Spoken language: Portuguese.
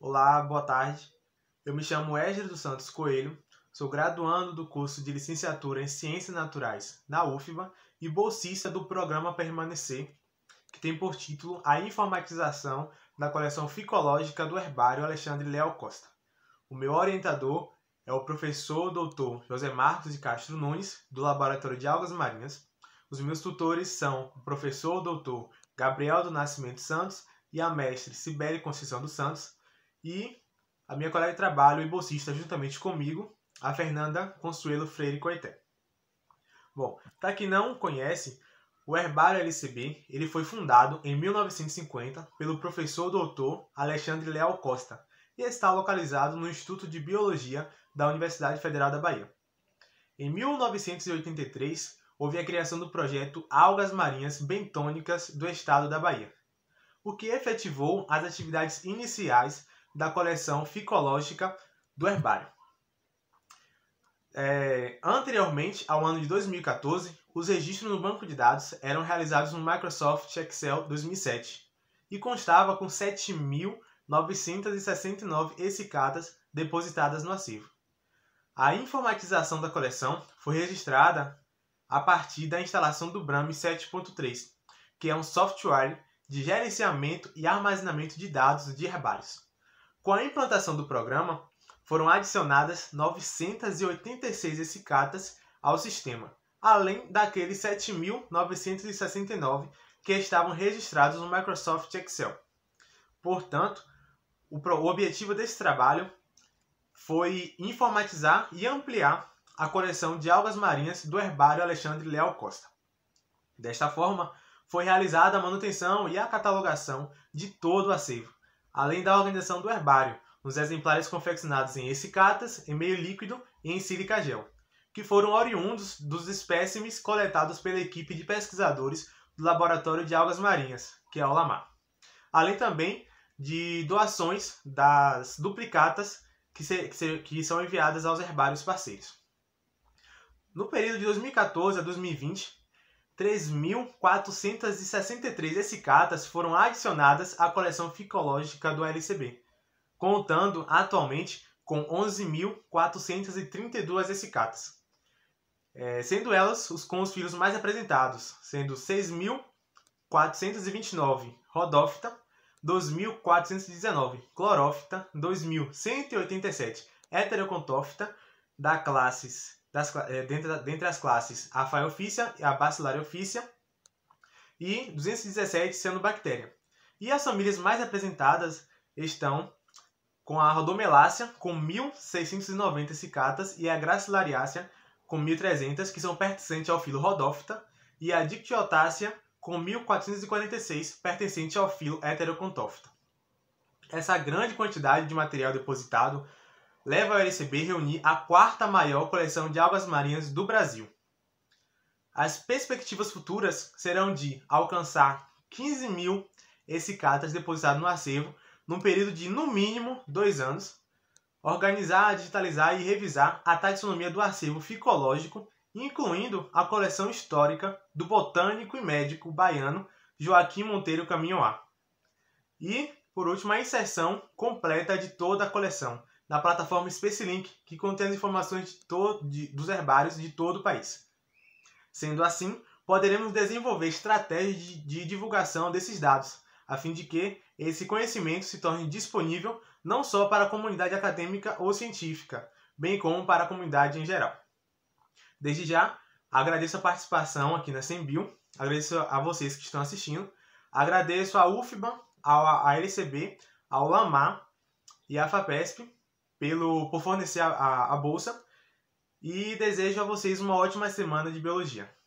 Olá, boa tarde. Eu me chamo Esdras dos Santos Coelho, sou graduando do curso de Licenciatura em Ciências Naturais na UFBA e bolsista do programa Permanecer, que tem por título A Informatização da Coleção Ficológica do Herbário Alexandre Leal Costa. O meu orientador é o professor doutor José Marcos de Castro Nunes, do Laboratório de Algas Marinhas. Os meus tutores são o professor doutor Gabriel do Nascimento Santos e a mestre Sibeli Conceição dos Santos, e a minha colega de trabalho e bolsista juntamente comigo, a Fernanda Consuelo Freire Coité. Bom, para quem não conhece, o Herbário LCB ele foi fundado em 1950 pelo professor doutor Alexandre Leal Costa e está localizado no Instituto de Biologia da Universidade Federal da Bahia. Em 1983, houve a criação do projeto Algas Marinhas Bentônicas do Estado da Bahia, o que efetivou as atividades iniciais da coleção ficológica do herbário. É, anteriormente ao ano de 2014, os registros no banco de dados eram realizados no Microsoft Excel 2007 e constava com 7.969 essicatas depositadas no acervo. A informatização da coleção foi registrada a partir da instalação do BRAM 7.3, que é um software de gerenciamento e armazenamento de dados de herbários. Com a implantação do programa, foram adicionadas 986 essicatas ao sistema, além daqueles 7.969 que estavam registrados no Microsoft Excel. Portanto, o objetivo desse trabalho foi informatizar e ampliar a coleção de algas marinhas do herbário Alexandre Leal Costa. Desta forma, foi realizada a manutenção e a catalogação de todo o acervo, além da organização do herbário, nos exemplares confeccionados em essicatas, em meio líquido e em sílica gel, que foram oriundos dos espécimes coletados pela equipe de pesquisadores do Laboratório de Algas Marinhas, que é o LAMAR. Além também de doações das duplicatas que, se, que, se, que são enviadas aos herbários parceiros. No período de 2014 a 2020, 3.463 essicatas foram adicionadas à coleção ficológica do LCB, contando atualmente com 11.432 essicatas, é, sendo elas os com os filhos mais apresentados, sendo 6.429 rodófita, 2.419 clorófita, 2.187 heterocontófita, da classes das, é, dentre, dentre as classes a Faeophisia e a Bacillarophisia e 217 bactéria E as famílias mais representadas estão com a Rhodomelácea, com 1.690 cicatas, e a Gracilariácea, com 1.300, que são pertencentes ao filo Rodófita, e a Dictyotácea, com 1.446, pertencente ao filo Heterocontófita. Essa grande quantidade de material depositado leva ao LCB reunir a quarta maior coleção de algas marinhas do Brasil. As perspectivas futuras serão de alcançar 15 mil essicatas depositadas no acervo num período de, no mínimo, dois anos, organizar, digitalizar e revisar a taxonomia do acervo ficológico, incluindo a coleção histórica do botânico e médico baiano Joaquim Monteiro Caminho A. E, por último, a inserção completa de toda a coleção, na plataforma SpaceLink, que contém as informações de de, dos herbários de todo o país. Sendo assim, poderemos desenvolver estratégias de, de divulgação desses dados, a fim de que esse conhecimento se torne disponível não só para a comunidade acadêmica ou científica, bem como para a comunidade em geral. Desde já, agradeço a participação aqui na Sembio, agradeço a vocês que estão assistindo, agradeço à UFBA, à LCB, ao LAMAR e à FAPESP pelo, por fornecer a, a, a bolsa e desejo a vocês uma ótima semana de biologia.